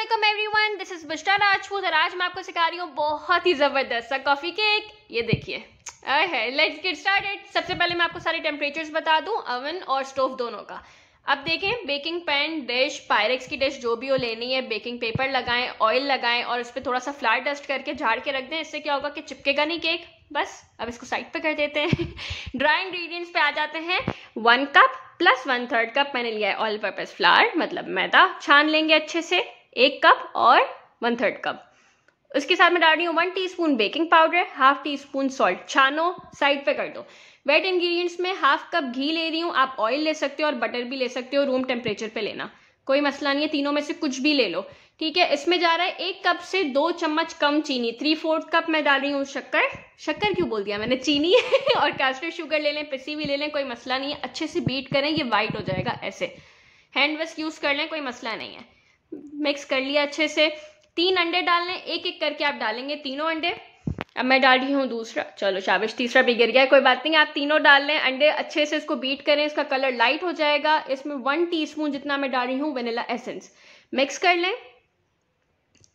Aslam everyone this is Bista Rajput और आज मैं आपको सिखा रही हूँ बहुत ही ज़बरदस्त सा कॉफ़ी केक ये देखिए लेट्स गेट स्टार्टेड सबसे पहले मैं आपको सारे टेम्परेचर्स बता दूँ ओवन और स्टोव दोनों का अब देखें बेकिंग पैन डिश पायरेक्स की डिश जो भी हो लेनी है बेकिंग पेपर लगाएं ऑयल लगाएं और उस पर थोड़ा सा फ्लार डस्ट करके झाड़ के रख दें इससे क्या होगा कि चिपकेगा नहीं केक बस अब इसको साइड पे कर देते हैं ड्राई इंग्रेडिएंट्स पे आ जाते हैं one cup plus one third cup मैंने लिया है ऑल पर्पज़ फ्लार मतलब मैदा छान लेंगे अच्छे से एक कप और वन थर्ड कप उसके साथ मैं डाल रही हूँ one teaspoon baking powder half teaspoon salt छानो साइड पे कर दो वेट इंग्रेडिएंट्स में हाफ कप घी ले रही हूँ आप ऑयल ले सकते हो और बटर भी ले सकते हो रूम टेम्परेचर पे लेना कोई मसला नहीं है तीनों में से कुछ भी ले लो ठीक है इसमें जा रहा है एक कप से दो चम्मच कम चीनी थ्री फोर्थ कप मैं डाल रही हूँ शक्कर शक्कर क्यों बोल दिया मैंने चीनी और कैस्टर शुगर ले लें पिसी भी ले लें कोई मसला नहीं है अच्छे से बीट करें ये वाइट हो जाएगा ऐसे हैंड वॉश यूज़ कर लें कोई मसला नहीं है मिक्स कर लिया अच्छे से तीन अंडे डालने एक एक करके आप डालेंगे तीनों अंडे अब मैं डाल रही हूँ दूसरा चलो शाबिश तीसरा भी गिर गया कोई बात नहीं आप तीनों डाल लें अंडे अच्छे से इसको बीट करें इसका कलर लाइट हो जाएगा इसमें वन टीस्पून जितना मैं डाल रही हूँ वेनिला एसेंस मिक्स कर लें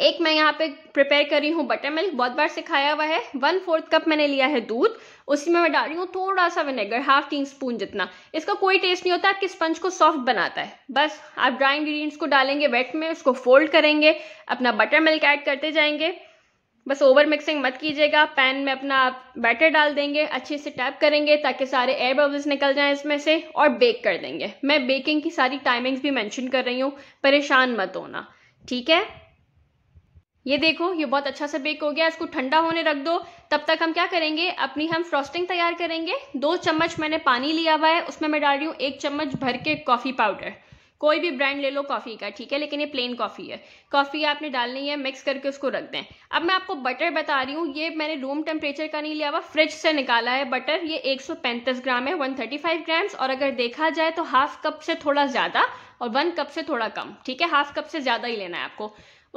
एक मैं यहाँ पे प्रिपेयर कर रही हूँ बटर मिल्क बहुत बार से खाया हुआ है वन फोर्थ कप मैंने लिया है दूध उसी में मैं डाल रही हूँ थोड़ा सा विनेगर हाफ टी स्पून जितना इसका कोई टेस्ट नहीं होता आपके स्पंज को सॉफ्ट बनाता है बस आप ड्राई इंग्रीडियंट्स को डालेंगे वेट में उसको फोल्ड करेंगे अपना बटर मिल्क ऐड करते जाएंगे बस ओवर मिक्सिंग मत कीजिएगा पैन में अपना आप बैटर डाल देंगे अच्छे से टैप करेंगे ताकि सारे एयर बबल्स निकल जाएं इसमें से और बेक कर देंगे मैं बेकिंग की सारी टाइमिंग्स भी मेंशन कर रही हूँ परेशान मत होना ठीक है ये देखो ये बहुत अच्छा सा बेक हो गया इसको ठंडा होने रख दो तब तक हम क्या करेंगे अपनी हम फ्रॉस्टिंग तैयार करेंगे दो चम्मच मैंने पानी लिया हुआ है उसमें मैं डाल रही हूँ एक चम्मच भर के कॉफ़ी पाउडर कोई भी ब्रांड ले लो कॉफ़ी का ठीक है लेकिन ये प्लेन कॉफ़ी है कॉफ़ी आपने डालनी है मिक्स करके उसको रख दें अब मैं आपको बटर बता रही हूँ ये मैंने रूम टेम्परेचर का नहीं लिया हुआ फ्रिज से निकाला है बटर ये 135 ग्राम है 135 ग्राम्स और अगर देखा जाए तो हाफ कप से थोड़ा ज़्यादा और वन कप से थोड़ा कम ठीक है हाफ कप से ज़्यादा ही लेना है आपको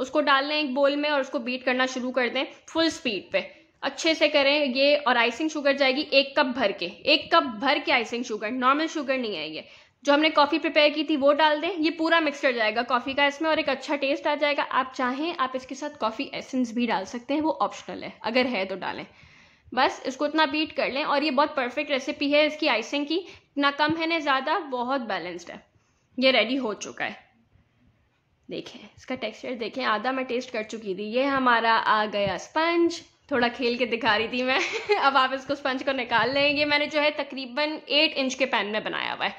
उसको डाल लें एक बोल में और उसको बीट करना शुरू कर दें फुल स्पीड पे अच्छे से करें ये और आइसिंग शुगर जाएगी एक कप भर के एक कप भर के आइसिंग शुगर नॉर्मल शुगर नहीं है ये जो हमने कॉफ़ी प्रिपेयर की थी वो डाल दें ये पूरा मिक्सचर जाएगा कॉफ़ी का इसमें और एक अच्छा टेस्ट आ जाएगा आप चाहें आप इसके साथ कॉफ़ी एसेंस भी डाल सकते हैं वो ऑप्शनल है अगर है तो डालें बस इसको इतना बीट कर लें और ये बहुत परफेक्ट रेसिपी है इसकी आइसिंग की ना कम है ना ज़्यादा बहुत बैलेंस्ड है ये रेडी हो चुका है देखें इसका टेक्सचर देखें आधा मैं टेस्ट कर चुकी थी ये हमारा आ गया स्पंज थोड़ा खेल के दिखा रही थी मैं अब आप इसको स्पंज को निकाल लेंगे मैंने जो है तकरीबन एट इंच के पैन में बनाया हुआ है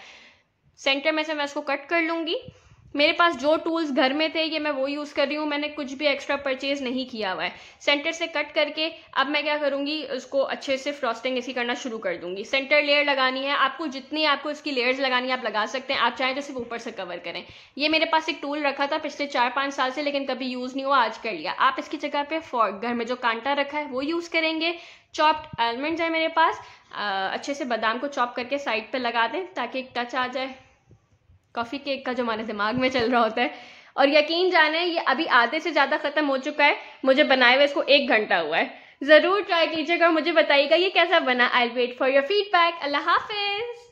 सेंटर में से मैं इसको कट कर लूँगी मेरे पास जो टूल्स घर में थे ये मैं वो यूज़ कर रही हूँ मैंने कुछ भी एक्स्ट्रा परचेज नहीं किया हुआ है सेंटर से कट करके अब मैं क्या करूँगी उसको अच्छे से फ्रॉस्टिंग ऐसी करना शुरू कर दूंगी सेंटर लेयर लगानी है आपको जितनी आपको इसकी लेयर्स लगानी है आप लगा सकते हैं आप चाहें तो सिर्फ ऊपर से कवर करें ये मेरे पास एक टूल रखा था पिछले चार पाँच साल से लेकिन कभी यूज़ नहीं हुआ आज कर लिया आप इसकी जगह पर फॉर घर में जो कांटा रखा है वो यूज़ करेंगे चॉप्ड आलमंड है मेरे पास अच्छे से बादाम को चॉप करके साइड पर लगा दें ताकि एक टच आ जाए कॉफ़ी केक का जो हमारे दिमाग में चल रहा होता है और यकीन जाने ये अभी आधे से ज़्यादा ख़त्म हो चुका है मुझे बनाए हुए इसको एक घंटा हुआ है ज़रूर ट्राई कीजिएगा मुझे बताइएगा ये कैसा बना I wait for your feedback अल्लाह हाफिज़